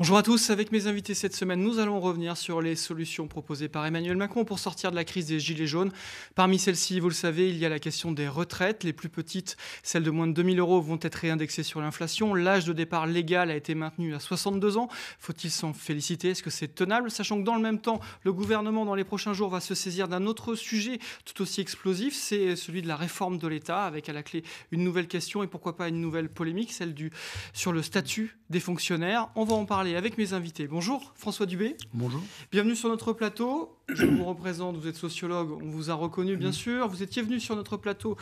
Bonjour à tous, avec mes invités cette semaine, nous allons revenir sur les solutions proposées par Emmanuel Macron pour sortir de la crise des Gilets jaunes. Parmi celles-ci, vous le savez, il y a la question des retraites. Les plus petites, celles de moins de 2000 euros, vont être réindexées sur l'inflation. L'âge de départ légal a été maintenu à 62 ans. Faut-il s'en féliciter Est-ce que c'est tenable Sachant que dans le même temps, le gouvernement, dans les prochains jours, va se saisir d'un autre sujet tout aussi explosif, c'est celui de la réforme de l'État, avec à la clé une nouvelle question et pourquoi pas une nouvelle polémique, celle du, sur le statut des fonctionnaires. On va en parler avec mes invités. Bonjour François Dubé. Bonjour. Bienvenue sur notre plateau. Je vous représente, vous êtes sociologue, on vous a reconnu bien sûr. Vous étiez venu sur notre plateau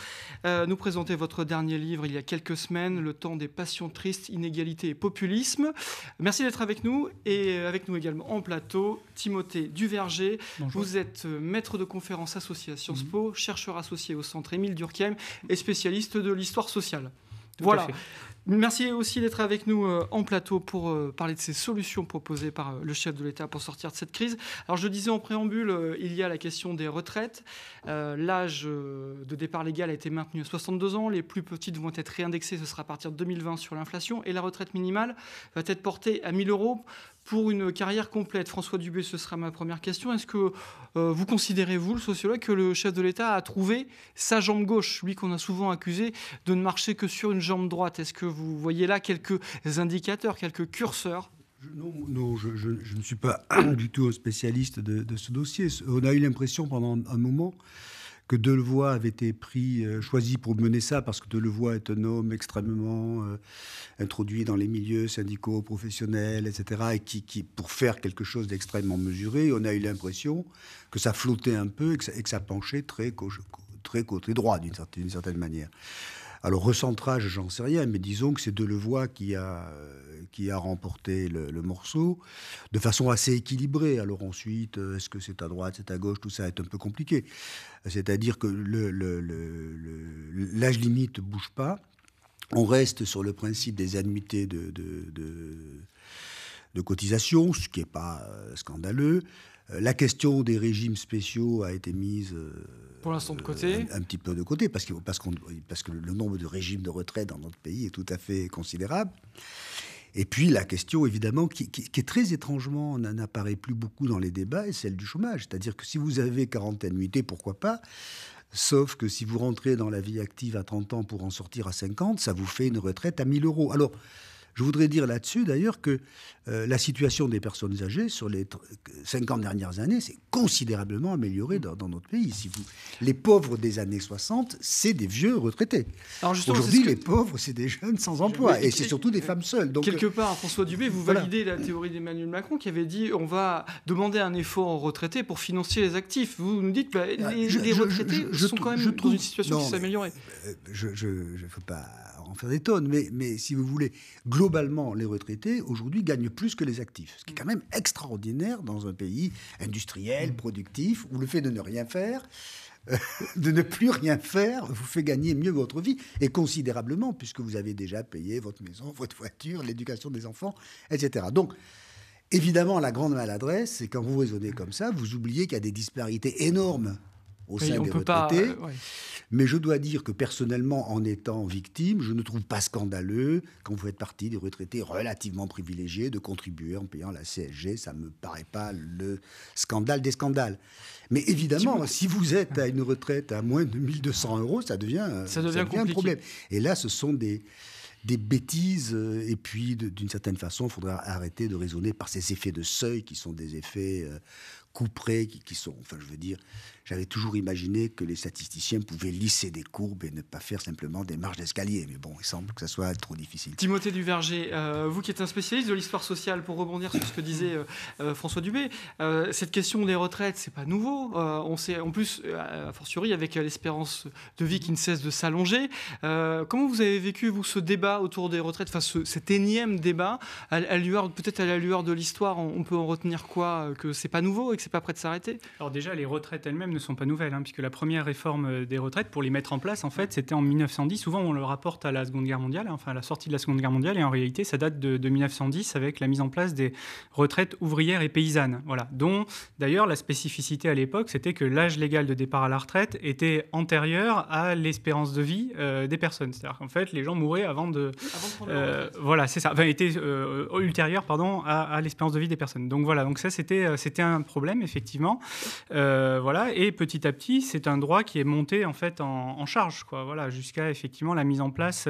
euh, nous présenter votre dernier livre il y a quelques semaines, Le temps des passions tristes, inégalités et populisme. Merci d'être avec nous et euh, avec nous également en plateau, Timothée Duverger. Vous êtes euh, maître de conférence associé à Sciences mhm. Po, chercheur associé au centre Émile Durkheim et spécialiste de l'histoire sociale voilà. Merci aussi d'être avec nous euh, en plateau pour euh, parler de ces solutions proposées par euh, le chef de l'État pour sortir de cette crise. Alors je disais en préambule, il y a la question des retraites. L'âge de départ légal a été maintenu à 62 ans. Les plus petites vont être réindexées, ce sera à partir de 2020 sur l'inflation. Et la retraite minimale va être portée à 1000 euros pour une carrière complète. François Dubé, ce sera ma première question. Est-ce que euh, vous considérez, vous, le sociologue, que le chef de l'État a trouvé sa jambe gauche, lui qu'on a souvent accusé de ne marcher que sur une jambe droite Est-ce que vous voyez là quelques indicateurs, quelques curseurs non, je, ne suis pas du tout un spécialiste de ce dossier. On a eu l'impression pendant un moment que Delevoye avait été pris, euh, choisi pour mener ça, parce que Delevoye est un homme extrêmement euh, introduit dans les milieux syndicaux, professionnels, etc., et qui, qui pour faire quelque chose d'extrêmement mesuré, on a eu l'impression que ça flottait un peu et que ça, penchait très, très côté droit, d'une certaine, certaine manière. Alors, recentrage, j'en sais rien, mais disons que c'est Delevoye qui a, euh, qui a remporté le, morceau, de façon assez équilibrée. Alors ensuite, euh, est-ce que c'est à droite, c'est à gauche, tout ça est un peu compliqué. C'est-à-dire que l'âge limite ne bouge pas. On reste sur le principe des annuités de, de, de cotisation, ce qui n'est pas euh, scandaleux. Euh, la question des régimes spéciaux a été mise euh, pour l'instant de côté euh, un, petit peu de côté parce que, parce, que le nombre de régimes de retraite dans notre pays est tout à fait considérable. Et puis la question, évidemment, qui, est très étrangement n'apparaît plus beaucoup dans les débats, est celle du chômage. C'est-à-dire que si vous avez 40 annuités, pourquoi pas Sauf que si vous rentrez dans la vie active à 30 ans pour en sortir à 50, ça vous fait une retraite à 1000 euros. Alors, je voudrais dire là-dessus d'ailleurs que euh, la situation des personnes âgées sur les 50 dernières années s'est considérablement améliorée dans, notre pays. Si vous, les pauvres des années 60, c'est des vieux retraités. Aujourd'hui, les pauvres, c'est des jeunes sans emploi. et c'est surtout des euh, femmes seules. Donc, Quelque euh, part, François Dubé, vous validez la théorie d'Emmanuel Macron qui avait dit on va demander un effort aux retraités pour financer les actifs. Vous nous dites que bah, ah, les, retraités sont quand même trouve... dans une situation qui s'est améliorée. Je ne veux pas en faire des tonnes, mais, mais si vous voulez, globalement, globalement, les retraités, aujourd'hui, gagnent plus que les actifs. Ce qui est quand même extraordinaire dans un pays industriel, mm. productif, où le fait de ne rien faire, euh, de ne plus rien faire, vous fait gagner mieux votre vie, et considérablement, puisque vous avez déjà payé votre maison, votre voiture, l'éducation des enfants, etc. Donc, Évidemment, la grande maladresse, c'est quand vous raisonnez comme ça, vous oubliez qu'il y a des disparités énormes au sein des retraités. Euh, Mais je dois dire que personnellement, en étant victime, je ne trouve pas scandaleux, quand vous faites partie des retraités relativement privilégiés, de contribuer en payant la CSG. Ça ne me paraît pas le scandale des scandales. Mais évidemment, si vous êtes à une retraite à moins de 1200 euros, ça devient, euh, ça devient, un problème. Et là, ce sont des des bêtises. Euh, et puis, d'une certaine façon, il faudra arrêter de raisonner par ces effets de seuil qui sont des effets près qui, sont, enfin je veux dire, j'avais toujours imaginé que les statisticiens pouvaient lisser des courbes et ne pas faire simplement des marches d'escalier, mais bon, il semble que ça soit trop difficile. Timothée Duverger, euh, vous qui êtes un spécialiste de l'histoire sociale, pour rebondir sur ce que disait euh, euh, François Dubé, cette question des retraites, c'est pas nouveau. on sait, en plus, a fortiori avec l'espérance de vie qui ne cesse de s'allonger, comment vous avez vécu vous ce débat autour des retraites, enfin cet énième débat, à, lueur peut-être à la lueur de l'histoire, on, on, peut en retenir quoi, que c'est pas nouveau, etc pas prêt de s'arrêter. Alors déjà, les retraites elles-mêmes ne sont pas nouvelles, hein, puisque la première réforme euh, des retraites, pour les mettre en place, en fait, c'était en 1910. Souvent, on le rapporte à la Seconde Guerre mondiale, hein, enfin à la sortie de la Seconde Guerre mondiale, et en réalité, ça date de, 1910 avec la mise en place des retraites ouvrières et paysannes. Voilà, dont d'ailleurs la spécificité à l'époque, c'était que l'âge légal de départ à la retraite était antérieur à l'espérance de vie euh, des personnes. C'est-à-dire qu'en fait, les gens mouraient avant de, euh, voilà, c'est ça, enfin, était ultérieur pardon à, à l'espérance de vie des personnes. Donc voilà, donc ça c'était c'était un problème effectivement. Euh, voilà. Et petit à petit, c'est un droit qui est monté en fait en, charge, quoi. Voilà, jusqu'à effectivement la mise en place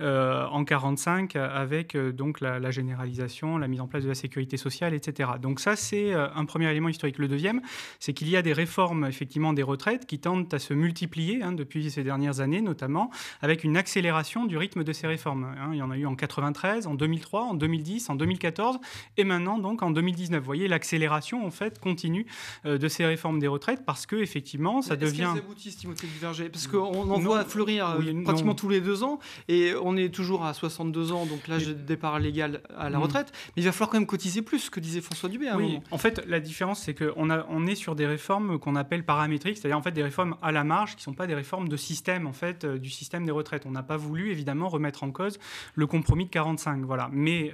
euh, en 45 avec euh, donc la, généralisation, la mise en place de la sécurité sociale, etc. Donc ça, c'est un premier élément historique. Le deuxième, c'est qu'il y a des réformes effectivement des retraites qui tendent à se multiplier hein, depuis ces dernières années, notamment avec une accélération du rythme de ces réformes. Hein. Il y en a eu en 93, en 2003, en 2010, en 2014 et maintenant donc en 2019. Vous voyez, l'accélération en fait continue continue euh, de ces réformes des retraites parce que effectivement ça devient. Est-ce aboutissent, Timothée Duverger Parce qu'on en voit fleurir euh, pratiquement tous les deux ans et on est toujours à 62 ans, donc l'âge de départ légal à la mm. retraite. Mais il va falloir quand même cotiser plus, que disait François Dubé. À un moment. En fait, la différence c'est qu'on a on est sur des réformes qu'on appelle paramétriques, c'est-à-dire en fait des réformes à la marge qui sont pas des réformes de système en fait euh, du système des retraites. On n'a pas voulu évidemment remettre en cause le compromis de 45. Voilà. Mais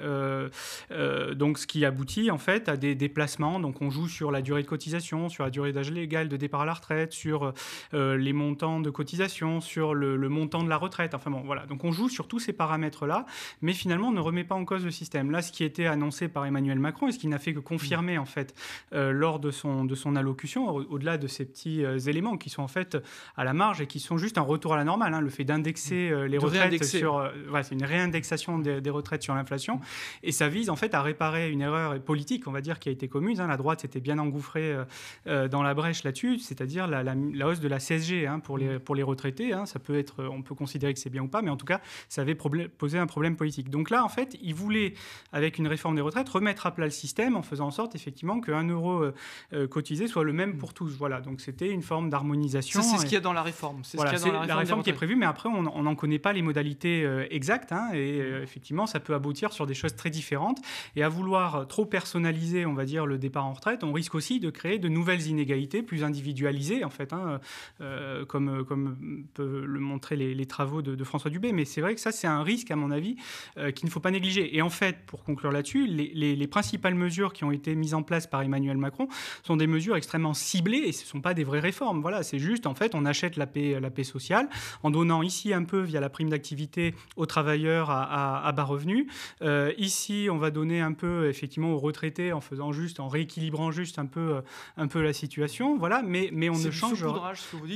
donc ce qui aboutit en fait à des déplacements. Donc on joue sur la la durée de cotisation, sur la durée d'âge légal de départ à la retraite, sur euh, les montants de cotisation, sur le, montant de la retraite. Enfin bon, voilà. Donc on joue sur tous ces paramètres-là, mais finalement on ne remet pas en cause le système. Là, ce qui était annoncé par Emmanuel Macron et ce qui n'a fait que confirmer mmh. en fait euh, lors de son, de son allocution, au-delà de ces petits euh, éléments qui sont en fait à la marge et qui sont juste un retour à la normale, hein, le fait d'indexer mmh. les retraites sur, Voilà, c'est une réindexation des, retraites sur l'inflation, mmh. et ça vise en fait à réparer une erreur politique, on va dire, qui a été commise. Hein. La droite c'était bien engouffré euh, euh, dans la brèche là-dessus, c'est-à-dire la, hausse de la CSG hein, pour, les, mm. pour les retraités. Hein. ça peut être, on peut considérer que c'est bien ou pas, mais en tout cas, ça avait posé un problème politique. Donc là, en fait, ils voulaient, avec une réforme des retraites, remettre à plat le système en faisant en sorte, effectivement, qu'un euro euh, cotisé soit le même mm. pour tous. Voilà, donc c'était une forme d'harmonisation. c'est ce qu'il y a dans la réforme. C'est ce la réforme, qui est prévue, mais après, on n'en connaît pas les modalités exactes. Hein, et mm. effectivement, ça peut aboutir sur des choses très différentes. Et à vouloir trop personnaliser, on va dire, le départ en retraite, on risque aussi de créer de nouvelles inégalités plus individualisées, en fait, hein, euh, comme, comme peuvent le montrer les, travaux de, François Dubé. Mais c'est vrai que ça, c'est un risque, à mon avis, euh, qu'il ne faut pas négliger. Et en fait, pour conclure là-dessus, les, principales mesures qui ont été mises en place par Emmanuel Macron sont des mesures extrêmement ciblées et ce ne sont pas des vraies réformes. Voilà, c'est juste, en fait, on achète la paix, la paix sociale en donnant ici un peu via la prime d'activité aux travailleurs à, bas revenus. Euh, ici, on va donner un peu, effectivement, aux retraités en faisant juste, en rééquilibrant juste un un peu, euh, un peu la situation. Voilà, mais, mais on ne change.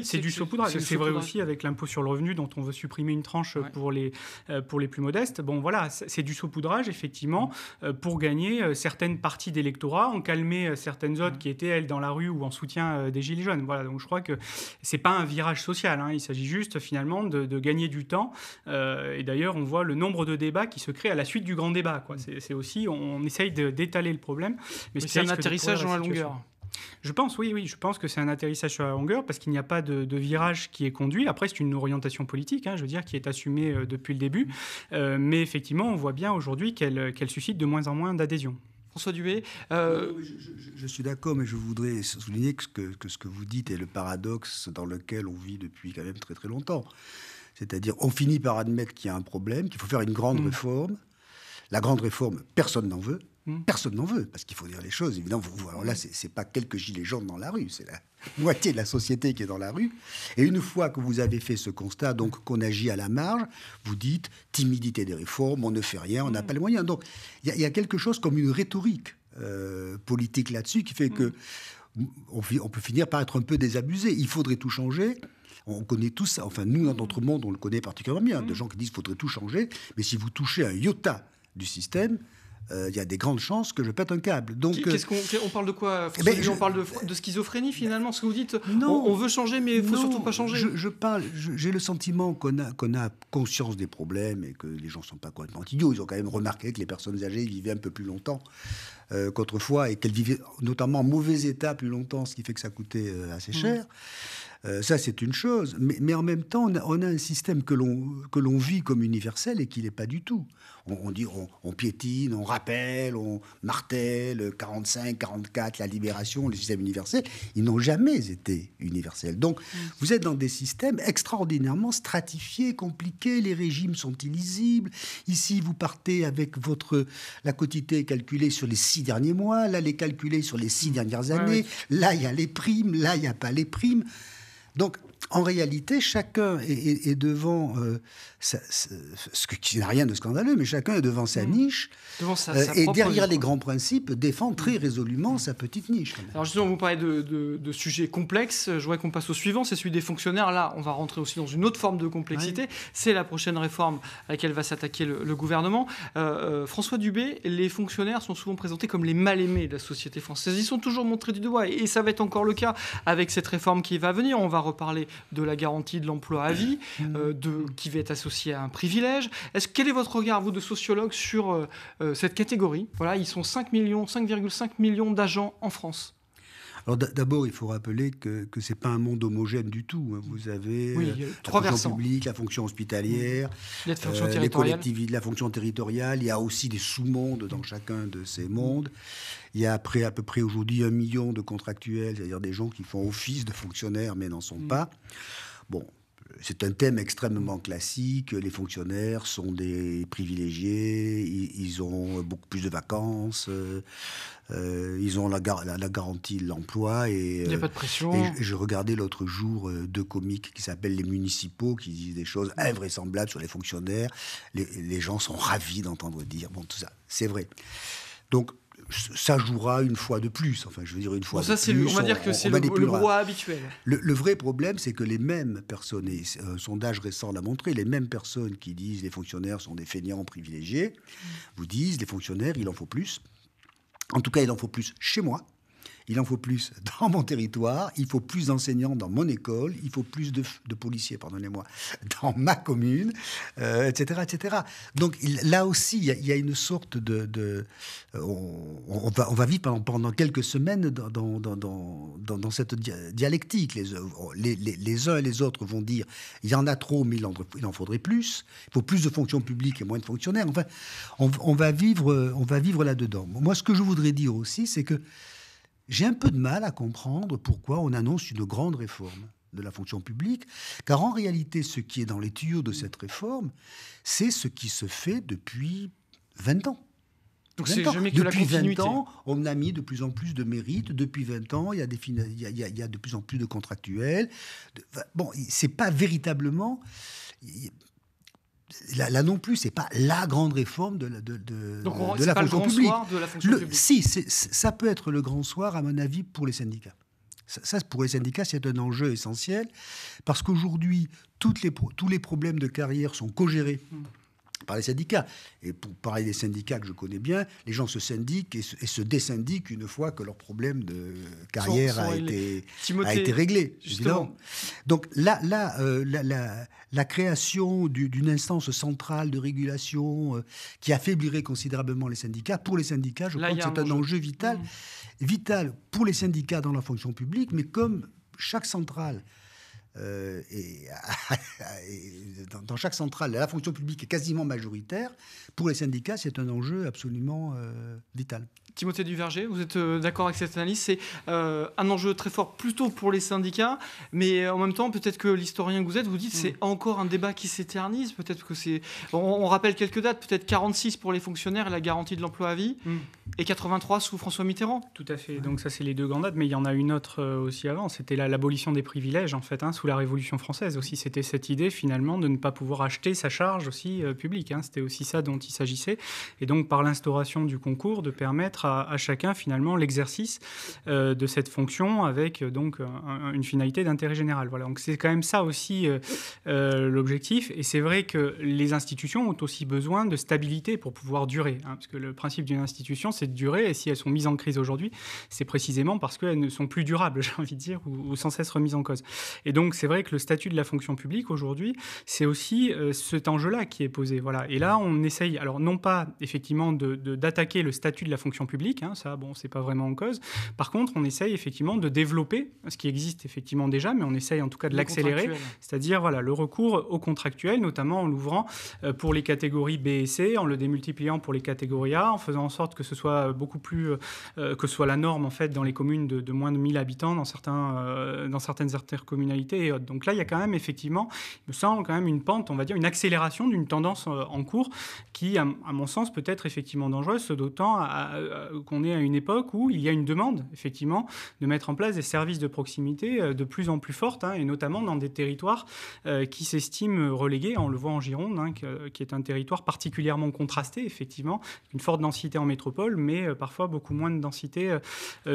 C'est du saupoudrage. C'est vrai aussi avec l'impôt sur le revenu dont on veut supprimer une tranche pour, les, euh, pour les plus modestes. Bon, voilà, c'est du saupoudrage, effectivement, mm. euh, pour gagner certaines parties d'électorat, en calmer certaines autres mm. qui étaient, elles, dans la rue ou en soutien des Gilets jaunes. Voilà, donc je crois que c'est pas un virage social. Hein. Il s'agit juste, finalement, de, gagner du temps. et d'ailleurs, on voit le nombre de débats qui se créent à la suite du grand débat. Mm. C'est aussi, on, essaye d'étaler le problème. Mais, c'est un atterrissage dans la longueur. Je pense, oui, oui, je pense que c'est un atterrissage sur la longueur parce qu'il n'y a pas de, virage qui est conduit. Après, c'est une orientation politique, hein, je veux dire, qui est assumée euh, depuis le début. Mm. Euh, mais effectivement, on voit bien aujourd'hui euh, qu'elle suscite de moins en moins d'adhésion. François Dubé je, suis d'accord, mais je voudrais souligner que, ce que vous dites est le paradoxe dans lequel on vit depuis quand même très très longtemps. C'est-à-dire, on finit par admettre qu'il y a un problème, qu'il faut faire une grande mm. réforme, la grande réforme, personne n'en veut. Hmm. Personne n'en veut, parce qu'il faut dire les choses. Évidemment, vous, alors là, c'est pas quelques gilets jaunes dans la rue, c'est la moitié de la société qui est dans la rue. Et une fois que vous avez fait ce constat, donc qu'on agit à la marge, vous dites timidité des réformes, on ne fait rien, on n'a hmm. pas les moyens. Donc il y, a quelque chose comme une rhétorique euh, politique là-dessus qui fait que hmm. on, peut finir par être un peu désabusé. Il faudrait tout changer. On connaît tous ça. Enfin, nous, dans notre monde, on le connaît particulièrement bien. De gens qui disent faudrait tout changer. Mais si vous touchez un iota du système, euh, il y a des grandes chances que je pète un câble. Donc, euh, on parle de quoi eh ben, On parle de, schizophrénie finalement. Ce que vous dites, non, on, veut changer, mais il faut surtout pas changer. Je, je parle, j'ai le sentiment qu'on a, a conscience des problèmes et que les gens sont pas complètement idiots. Ils ont quand même remarqué que les personnes âgées vivaient un peu plus longtemps euh, qu'autrefois et qu'elles vivaient notamment en mauvais état plus longtemps, ce qui fait que ça coûtait assez mmh. cher. Euh, ça, c'est une chose. Mais, en même temps, on a, un système que l'on vit comme universel et qui n'est pas du tout. On, dit, on, piétine, on rappelle, on martèle, 45, 44, la libération, les systèmes universels, Ils n'ont jamais été universels. Donc, vous êtes dans des systèmes extraordinairement stratifiés, compliqués. Les régimes sont illisibles. Ici, vous partez avec votre... La quotité calculée sur les six derniers mois. Là, elle est calculée sur les six dernières années. Là, il y a les primes. Là, il n'y a pas les primes. Donc, en réalité, chacun est, devant euh, ce qui n'a rien de scandaleux, mais chacun est devant sa mmh. niche devant sa, euh, et derrière les grands principes défend très mmh. résolument sa petite niche. Alors justement, vous parlez de, de sujets complexes. Je voudrais qu'on passe au suivant, c'est celui des fonctionnaires. Là, on va rentrer aussi dans une autre forme de complexité. C'est la prochaine réforme à laquelle va s'attaquer le, gouvernement. Euh, François Dubé, les fonctionnaires sont souvent présentés comme les mal-aimés de la société française. Ils sont toujours montrés du doigt et ça va être encore le cas avec cette réforme qui va venir. On va reparler de la garantie de l'emploi à vie, mmh. euh, de, qui va être associée à un privilège. Est-ce, quel est votre regard, vous, de sociologue, sur euh, euh, cette catégorie Voilà, ils sont 5 millions, 5,5 millions d'agents en France d'abord, il faut rappeler que ce n'est pas un monde homogène du tout. Hein. Vous avez euh, la fonction publique, la fonction hospitalière, la fonction euh, les la fonction territoriale. Il y a aussi des sous-mondes dans chacun de ces mondes. Il y a après, à peu près aujourd'hui un million de contractuels, c'est-à-dire des gens qui font office de fonctionnaires mais n'en sont mm. pas. Bon, c'est un thème extrêmement classique. Les fonctionnaires sont des privilégiés, ils, ont beaucoup plus de vacances, euh, euh, ils ont la, garantie de l'emploi. Et, Il n'y a euh, pas de pression. Et je, regardais l'autre jour deux comiques qui s'appellent les municipaux, qui disent des choses invraisemblables sur les fonctionnaires. Les, gens sont ravis d'entendre dire, bon, tout ça, c'est vrai. Donc, ça jouera une fois de plus. Enfin, je veux dire une fois. de plus, on va dire que c'est le, roi habituel. Le, vrai problème, c'est que les mêmes personnes, et un euh, sondage récent l'a montré, les mêmes personnes qui disent les fonctionnaires sont des fainéants privilégiés, vous disent les fonctionnaires, il en faut plus. En tout cas, il en faut plus chez moi il en faut plus dans mon territoire, il faut plus d'enseignants dans mon école, il faut plus de, policiers, pardonnez-moi, dans ma commune, etc., euh, etc. Donc là aussi, il y, a, une sorte de... Euh, on, va, vivre pendant, quelques semaines dans, dans, cette dialectique. Les, les, uns et les autres vont dire, il y en a trop, mais il en, faudrait plus. Il faut plus de fonctions publiques et moins de fonctionnaires. Enfin, on va vivre, on va vivre là-dedans. Moi, ce que je voudrais dire aussi, c'est que j'ai un peu de mal à comprendre pourquoi on annonce une grande réforme de la fonction publique, car en réalité, ce qui est dans les tuyaux de cette réforme, c'est ce qui se fait depuis 20 ans. Donc c'est jamais que depuis 20 ans, on a mis de plus en plus de mérites. Depuis 20 ans, il y a, il y a de plus en plus de contractuels. Bon, c'est pas véritablement. Là, non plus, c'est pas la grande réforme de la, de, de, Donc de la le grand Soir de la fonction publique. Si, ça peut être le grand soir, à mon avis, pour les syndicats. Ça, pour les syndicats, c'est un enjeu essentiel parce qu'aujourd'hui, les, tous les problèmes de carrière sont co-gérés. Mmh par les syndicats. Et pour parler des syndicats que je connais bien, les gens se syndiquent et se, désyndiquent une fois que leur problème de carrière a, été, a, été, réglé. Justement. Donc là, là euh, la, création d'une instance centrale de régulation euh, qui affaiblirait considérablement les syndicats, pour les syndicats, je pense que c'est un enjeu, vital, mmh. vital pour les syndicats dans la fonction publique, mais comme chaque centrale euh, et, dans, chaque centrale, la fonction publique est quasiment majoritaire. Pour les syndicats, c'est un enjeu absolument euh, vital. Timothée Duverger, vous êtes euh, d'accord avec cette analyse C'est un enjeu très fort plutôt pour les syndicats, mais en même temps, peut-être que l'historien que vous êtes, vous dites, c'est mm. encore un débat qui s'éternise. Peut-être que c'est. On, rappelle quelques dates, peut-être 46 pour les fonctionnaires et la garantie de l'emploi à vie, mm. et 83 sous François Mitterrand. Tout à fait. Donc ça, c'est les deux grandes dates, mais il y en a une autre aussi avant. C'était l'abolition des privilèges, en fait. Hein, sous la Révolution française aussi. C'était cette idée finalement de ne pas pouvoir acheter sa charge aussi euh, publique. Hein. C'était aussi ça dont il s'agissait. Et donc par l'instauration du concours, de permettre à, chacun finalement l'exercice euh, de cette fonction avec euh, donc une finalité d'intérêt général. Voilà. Donc c'est quand même ça aussi l'objectif. Et c'est vrai que les institutions ont aussi besoin de stabilité pour pouvoir durer. Hein, parce que le principe d'une institution, c'est de durer. Et si elles sont mises en crise aujourd'hui, c'est précisément parce qu'elles ne sont plus durables, j'ai envie de dire, ou, ou sans cesse remises en cause. Et donc donc c'est vrai que le statut de la fonction publique aujourd'hui, c'est aussi euh, cet enjeu-là qui est posé. Voilà. Et là, on essaye, alors non pas effectivement d'attaquer de, le statut de la fonction publique, hein, ça, bon, c'est pas vraiment en cause. Par contre, on essaye effectivement de développer ce qui existe effectivement déjà, mais on essaye en tout cas de l'accélérer, c'est-à-dire voilà, le recours au contractuel, notamment en l'ouvrant euh, pour les catégories B et C, en le démultipliant pour les catégories A, en faisant en sorte que ce soit euh, beaucoup plus, que soit la norme en fait dans les communes de, moins de 1000 habitants, dans, certains, dans certaines intercommunalités donc là, il y a quand même effectivement, il me semble quand même une pente, on va dire, une accélération d'une tendance euh, en cours qui, à, mon sens, peut être effectivement dangereuse, d'autant euh, qu'on est à une époque où il y a une demande, effectivement, de mettre en place des services de proximité euh, de plus en plus fortes, hein, et notamment dans des territoires qui s'estiment relégués. On le voit en Gironde, hein, qui est un territoire particulièrement contrasté, effectivement, une forte densité en métropole, mais parfois beaucoup moins de densité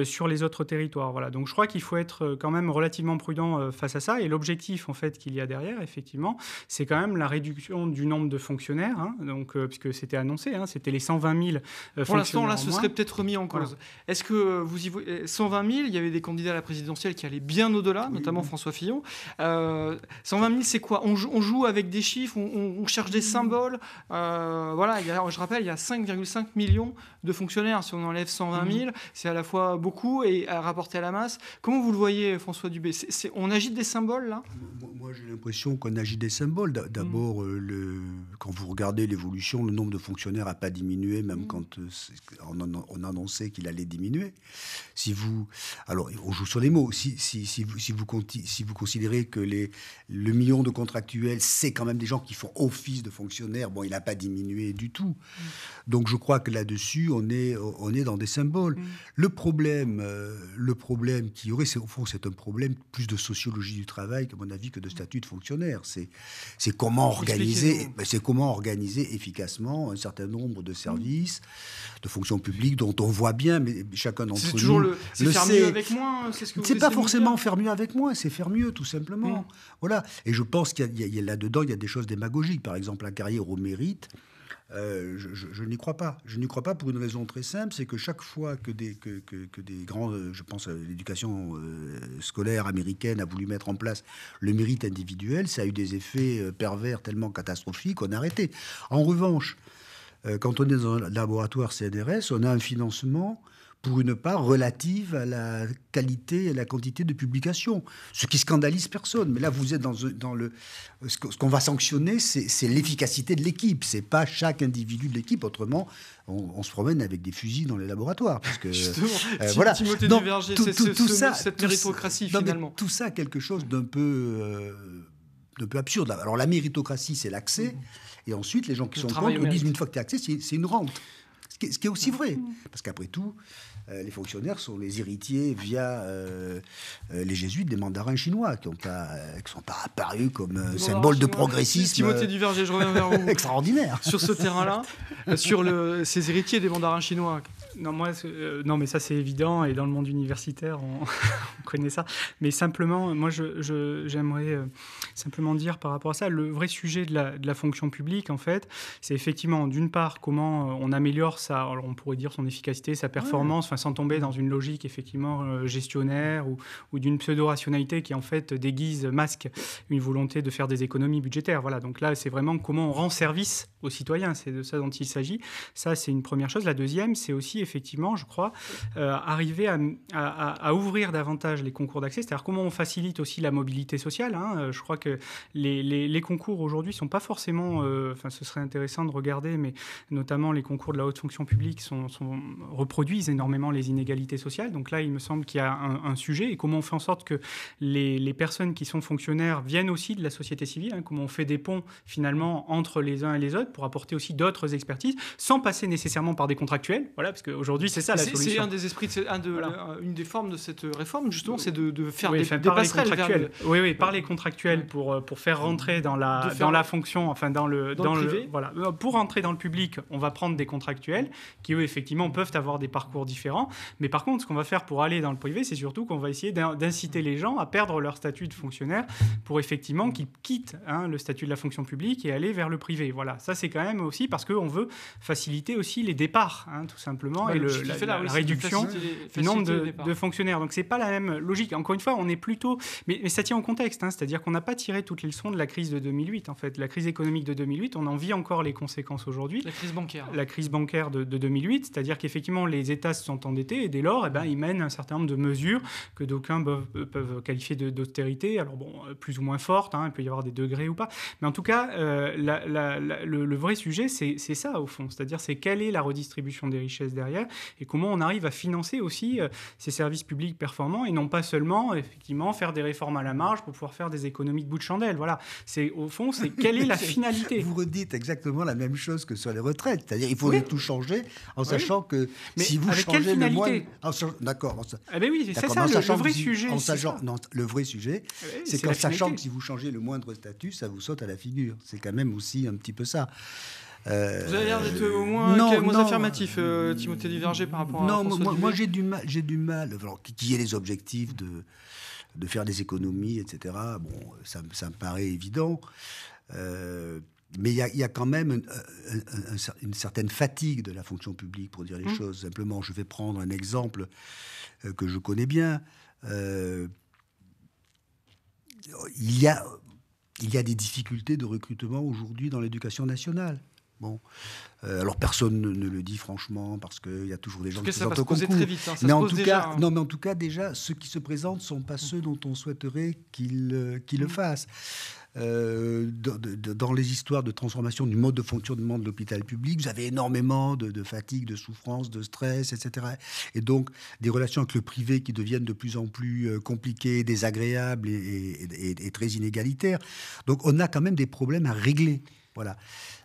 sur les autres territoires. Voilà. Donc je crois qu'il faut être quand même relativement prudent face à ça. Et l'objectif, en fait, qu'il y a derrière, effectivement, c'est quand même la réduction du nombre de fonctionnaires, hein. donc, euh, puisque c'était annoncé, hein, c'était les 120 000 fonctionnaires. Pour l'instant, là, ce serait peut-être remis en cause. Est-ce que vous y voyez 120 000, il y avait des candidats à la présidentielle qui allaient bien au-delà, notamment François Fillon. 120 euh, 000, c'est quoi on, joue avec des chiffres, on, cherche des mmh. symboles. Euh, voilà, je rappelle, il y a 5,5 millions de fonctionnaires. Si on enlève 120 000, mmh. c'est à la fois beaucoup et à rapporter à la masse. Comment vous le voyez, François Dubé On agite des symboles là Moi, j'ai l'impression qu'on agit des symboles. D'abord, mm. euh, quand vous regardez l'évolution, le nombre de fonctionnaires n'a pas diminué, même mm. quand euh, on, on, annonçait qu'il allait diminuer. Si vous, alors, on joue sur les mots. Si, si, vous, considérez que les, le million de contractuels, c'est quand même des gens qui font office de fonctionnaires, bon, il n'a pas diminué du tout. Mm. Donc, je crois que là-dessus, on est, on est dans des symboles. Le problème, euh, le problème qui aurait, au fond, c'est un problème plus de sociologie du travail travail, à mon avis, que de statut de fonctionnaire. C'est comment organiser, ben, c'est comment organiser efficacement un certain nombre de services, de fonctions publiques dont on voit bien, mais chacun d'entre nous. C'est toujours le, faire mieux avec moi. C'est ce pas forcément faire mieux avec moi, c'est faire mieux tout simplement. Mm. Voilà. Et je pense qu'il y a, là-dedans, il y a des choses démagogiques. Par exemple, la carrière au mérite. Euh, je, n'y crois pas. Je n'y crois pas pour une raison très simple, c'est que chaque fois que des, des grands, euh, je pense à l'éducation euh, scolaire américaine a voulu mettre en place le mérite individuel, ça a eu des effets pervers tellement catastrophiques qu'on a arrêté. En revanche, quand on est dans un laboratoire CNRS, on a un financement pour une part relative à la qualité et à la quantité de publication, ce qui scandalise personne. Mais là, vous êtes dans, dans le... Ce qu'on va sanctionner, c'est l'efficacité de l'équipe, c'est pas chaque individu de l'équipe, autrement, on, se promène avec des fusils dans les laboratoires. Parce que, voilà. tout, ça, cette méritocratie, finalement. tout ça, quelque chose d'un peu... Euh, peu absurde. Alors la méritocratie, c'est l'accès. Mmh. Et ensuite, les gens qui sont contre nous disent une fois que tu es accès, c'est une rente. Ce qui, est, aussi mm. vrai, mm. parce qu'après tout, euh, les fonctionnaires sont les héritiers via euh, euh, les jésuites des mandarins chinois, qui ne sont pas apparus comme symbole de progressisme. extraordinaire. Sur ce terrain-là, sur le, ces héritiers des mandarins chinois, non, euh, non, mais ça c'est évident, et dans le monde universitaire, on, connaît ça. Mais simplement, moi, j'aimerais je, j'aimerais euh, simplement dire par rapport à ça, le vrai sujet de la, de la fonction publique, en fait, c'est effectivement, d'une part, comment euh, on améliore ça, alors on pourrait dire son efficacité, sa performance, sans tomber dans une logique, effectivement, gestionnaire ou, ou d'une pseudo-rationalité qui, en fait, déguise, masque une volonté de faire des économies budgétaires. Voilà, donc là, c'est vraiment comment on rend service aux citoyens, c'est de ça dont il s'agit. Ça, c'est une première chose. La deuxième, c'est aussi effectivement, je crois, euh, arriver à, ouvrir davantage les concours d'accès, c'est-à-dire comment on facilite aussi la mobilité sociale. Hein. Euh, je crois que les, concours aujourd'hui sont pas forcément, euh, enfin, ce serait intéressant de regarder, mais notamment les concours de la haute fonction publique sont, reproduisent énormément les inégalités sociales. Donc là, il me semble qu'il y a un, sujet et comment on fait en sorte que les, personnes qui sont fonctionnaires viennent aussi de la société civile, hein. comment on fait des ponts finalement entre les uns et les autres pour apporter aussi d'autres expertises sans passer nécessairement par des contractuels, voilà, parce que aujourd'hui, c'est ça la solution. C'est un des esprits, de, euh, une des formes de cette réforme, justement, euh, c'est de, faire des, des passerelles. Oui, oui, par les contractuels pour, euh, pour faire rentrer dans la, dans la fonction, enfin dans le. Dans, voilà. Pour rentrer dans le public, on va prendre des contractuels qui, eux, effectivement, peuvent avoir des parcours différents. Mais par contre, ce qu'on va faire pour aller dans le privé, c'est surtout qu'on va essayer d'inciter les gens à perdre leur statut de fonctionnaire pour effectivement qu'ils quittent hein, le statut de la fonction publique et aller vers le privé. Voilà, ça c'est quand même aussi parce qu'on veut faciliter aussi les départs, hein, tout simplement. Bah, et la, réduction du nombre de, fonctionnaires. Donc, c'est pas la même logique. Encore une fois, on est plutôt. Mais, ça tient au contexte, hein. c'est-à-dire qu'on n'a pas tiré toutes les leçons de la crise de 2008, en fait. La crise économique de 2008, on en vit encore les conséquences aujourd'hui. La crise bancaire. La crise bancaire de, 2008, c'est-à-dire qu'effectivement, les États se sont endettés et dès lors, eh ben, ils mènent un certain nombre de mesures que d'aucuns peuvent, qualifier d'austérité. Alors, bon, euh, plus ou moins forte, hein, il peut y avoir des degrés ou pas. Mais en tout cas, euh, le, le vrai sujet, c'est ça, au fond. C'est-à-dire, c'est quelle est la redistribution des richesses et comment on arrive à financer aussi euh, ces services publics performants et non pas seulement effectivement faire des réformes à la marge pour pouvoir faire des économies de bout de chandelle. Voilà, c'est au fond, c'est quelle est la finalité Vous redites exactement la même chose que sur les retraites, c'est-à-dire il faudrait tout changer en sachant que si vous changez le ah, d'accord. Ah ben oui, c'est ça le, vrai sujet. En sachant, non, le vrai sujet, c'est qu'en sachant que si vous changez le moindre statut, ça vous saute à la figure. C'est quand même aussi un petit peu ça. Euh, Vous avez l'air d'être au moins euh, affirmatif, euh, Timothée Diverger, par rapport à. Non, moi, j'ai du mal, j'ai du mal. Alors, qui est les objectifs de, de faire des économies, etc. Bon, ça, ça me paraît évident. mais il y, y, a quand même une, certaine fatigue de la fonction publique, pour dire les mmh. choses. Simplement, je vais prendre un exemple que je connais bien. il y a il y a des difficultés de recrutement aujourd'hui dans l'éducation nationale. Bon. Euh, alors personne ne, le dit franchement parce qu'il y a toujours des gens qui se présentent au Très vite, hein. mais en tout cas, hein. non, mais en tout cas déjà, ceux qui se présentent sont pas ceux dont on souhaiterait qu'ils euh, le mm. fassent. Euh, dans, les histoires de transformation du mode de fonctionnement de l'hôpital public, vous avez énormément de, fatigue, de souffrance, de stress, etc. Et donc des relations avec le privé qui deviennent de plus en plus compliquées, désagréables et très inégalitaires. Donc on a quand même des problèmes à régler. Voilà.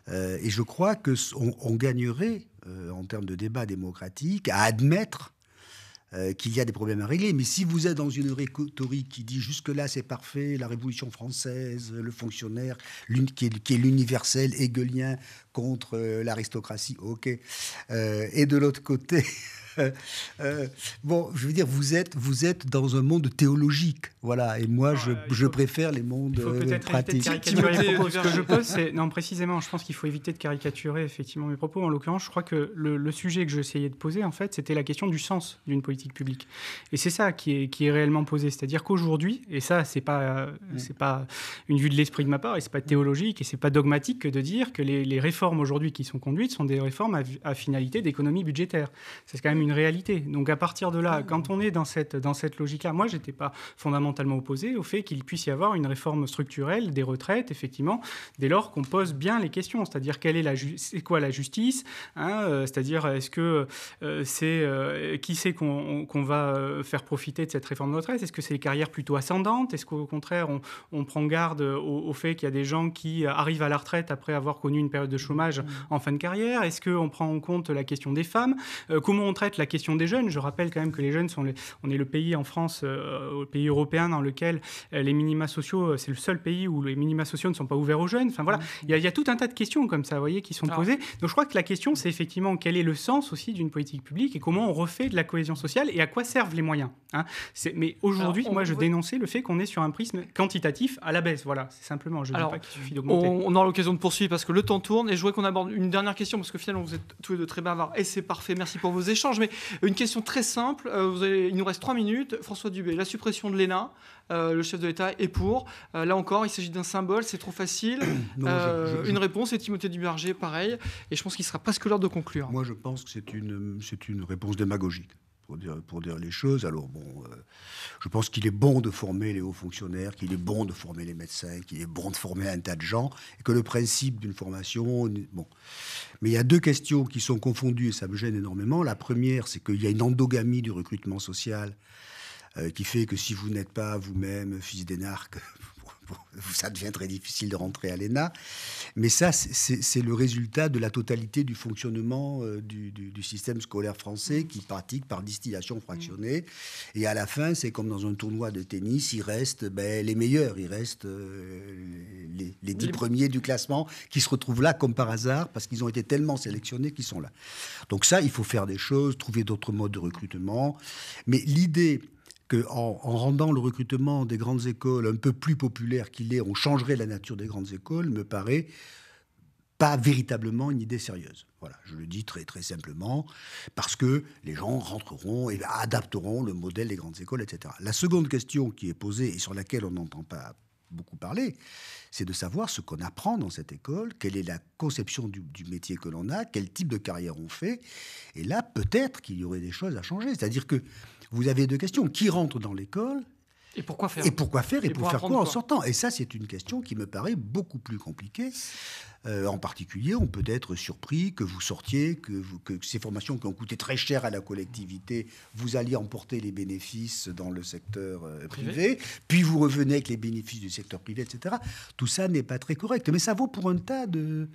Euh, et je crois que on, gagnerait, euh, en termes de débat démocratique, à admettre euh, qu'il y a des problèmes à régler. Mais si vous êtes dans une rhétorique qui dit jusque-là c'est parfait, la Révolution française, le fonctionnaire, qui est, est l'universel hegelien contre l'aristocratie, ok. et de l'autre côté, Euh, euh, bon, je veux dire, vous êtes, vous êtes dans un monde théologique, voilà. Et moi, je, je préfère les mondes euh, pratiques. ce que je pose, c'est non précisément. Je pense qu'il faut éviter de caricaturer effectivement mes propos. En l'occurrence, je crois que le, sujet que j'essayais de poser, en fait, c'était la question du sens d'une politique publique. Et c'est ça qui est, qui est réellement posé. C'est-à-dire qu'aujourd'hui, et ça, c'est pas, mm. c'est pas une vue de l'esprit de ma part, et c'est pas théologique, et c'est pas dogmatique que de dire que les, réformes aujourd'hui qui sont conduites sont des réformes à, à finalité d'économie budgétaire. C'est quand même une réalité. Donc à partir de là, ah. quand on est dans cette, dans cette logique-là, moi, je n'étais pas fondamentalement opposé au fait qu'il puisse y avoir une réforme structurelle des retraites, effectivement, dès lors qu'on pose bien les questions, c'est-à-dire quelle est la c'est quoi la justice, hein, euh, c'est-à-dire est-ce que euh, c'est euh, qui c'est qu'on va faire profiter de cette réforme de retraite, est-ce que c'est les carrières plutôt ascendantes, est-ce qu'au contraire on, on, prend garde au, au fait qu'il y a des gens qui arrivent à la retraite après avoir connu une période de chômage mmh. en fin de carrière, est-ce qu'on prend en compte la question des femmes, comment on traite la question des jeunes. Je rappelle quand même que les jeunes sont on est le pays en France, le euh, pays européen dans lequel euh, les minima sociaux, euh, c'est le seul pays où les minima sociaux ne sont pas ouverts aux jeunes. Enfin voilà, mmh. il y, a, tout un tas de questions comme ça, vous voyez, qui sont ah. posées. Donc je crois que la question, c'est effectivement quel est le sens aussi d'une politique publique et comment on refait de la cohésion sociale et à quoi servent les moyens. Hein. Mais aujourd'hui, moi, je dénonçais le fait qu'on est sur un prisme quantitatif à la baisse. Voilà, c'est simplement. Je ne dis pas qu'il suffit d'augmenter. On, on, aura l'occasion de poursuivre parce que le temps tourne et je voudrais qu'on aborde une dernière question parce que finalement, vous êtes tous de très bavards et c'est parfait. Merci pour vos échanges mais une question très simple. Euh, il nous reste trois minutes. François Dubé, la suppression de l'ENA, euh, le chef de l'État est pour. Euh, là encore, il s'agit d'un symbole, c'est trop facile. une réponse, et Timothée Duberger, pareil. Et je pense qu'il sera presque l'heure de conclure. Moi, je pense que c'est une réponse démagogique pour dire, les choses. Alors bon, euh, je pense qu'il est bon de former les hauts fonctionnaires, qu'il est bon de former les médecins, qu'il est bon de former un tas de gens, et que le principe d'une formation, bon. Mais il y a deux questions qui sont confondues et ça me gêne énormément. La première, c'est qu'il y a une endogamie du recrutement social euh, qui fait que si vous n'êtes pas vous-même fils des d'énarque, ça devient très difficile de rentrer à l'ENA. Mais ça, c'est le résultat de la totalité du fonctionnement euh, du, système scolaire français qui pratique par distillation fractionnée. Et à la fin, c'est comme dans un tournoi de tennis, il reste ben, les meilleurs, il reste euh, les, les dix premiers du classement qui se retrouvent là comme par hasard parce qu'ils ont été tellement sélectionnés qu'ils sont là. Donc ça, il faut faire des choses, trouver d'autres modes de recrutement. Mais l'idée qu'en en, rendant le recrutement des grandes écoles un peu plus populaire qu'il est, on changerait la nature des grandes écoles, me paraît pas véritablement une idée sérieuse. Voilà, je le dis très très simplement, parce que les gens rentreront et adapteront le modèle des grandes écoles, etc. La seconde question qui est posée et sur laquelle on n'entend pas beaucoup parler, c'est de savoir ce qu'on apprend dans cette école, quelle est la conception du métier que l'on a, quel type de carrière on fait. Et là, peut-être qu'il y aurait des choses à changer. C'est-à-dire que vous avez deux questions. Qui rentre dans l'école et pourquoi faire Et pourquoi faire et, pour, faire quoi, en sortant Et ça, c'est une question qui me paraît beaucoup plus compliquée. Euh, en particulier, on peut être surpris que vous sortiez, que, vous, que, ces formations qui ont coûté très cher à la collectivité, vous alliez emporter les bénéfices dans le secteur euh, privé, puis vous revenez avec les bénéfices du secteur privé, etc. Tout ça n'est pas très correct. Mais ça vaut pour un tas de,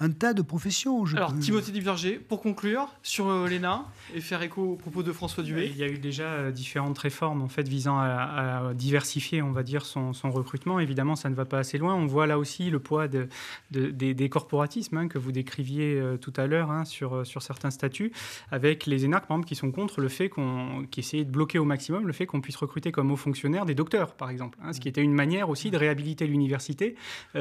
un tas de professions. Je Alors, Timothée Diverger, pour conclure sur euh, l'ENA et faire écho aux propos de François Duet. Il y a eu déjà euh, différentes réformes en fait visant à, diversifier, on va dire, son, recrutement. Évidemment, ça ne va pas assez loin. On voit là aussi le poids de, des, corporatismes hein, que vous décriviez euh, tout à l'heure hein, sur, sur certains statuts, avec les énarques, par exemple, qui sont contre le fait qu'on, qui de bloquer au maximum le fait qu'on puisse recruter comme haut fonctionnaire des docteurs, par exemple, hein, ce qui mm. était une manière aussi de réhabiliter l'université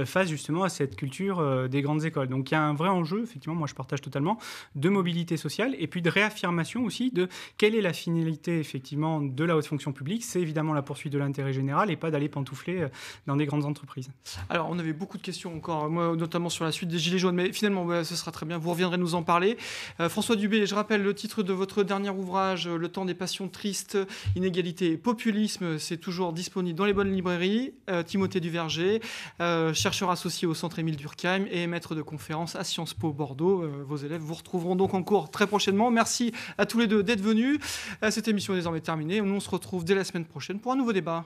face justement à cette culture des grandes écoles. Donc donc il y a un vrai enjeu, effectivement, moi je partage totalement, de mobilité sociale et puis de réaffirmation aussi de quelle est la finalité, effectivement, de la haute fonction publique. C'est évidemment la poursuite de l'intérêt général et pas d'aller pantoufler euh, dans des grandes entreprises. Alors on avait beaucoup de questions encore, euh, moi, notamment sur la suite des Gilets jaunes, mais finalement, ce sera très bien, vous reviendrez nous en parler. Euh, François Dubé, je rappelle le titre de votre dernier ouvrage, Le temps des passions tristes, inégalités et populisme, c'est toujours disponible dans les bonnes librairies. Timothée Duverger, chercheur associé au Centre Émile Durkheim et maître de conférence à Sciences Po Bordeaux. Euh, vos élèves vous retrouveront donc en cours très prochainement. Merci à tous les deux d'être venus. Euh, cette émission est désormais terminée. Nous, on se retrouve dès la semaine prochaine pour un nouveau débat.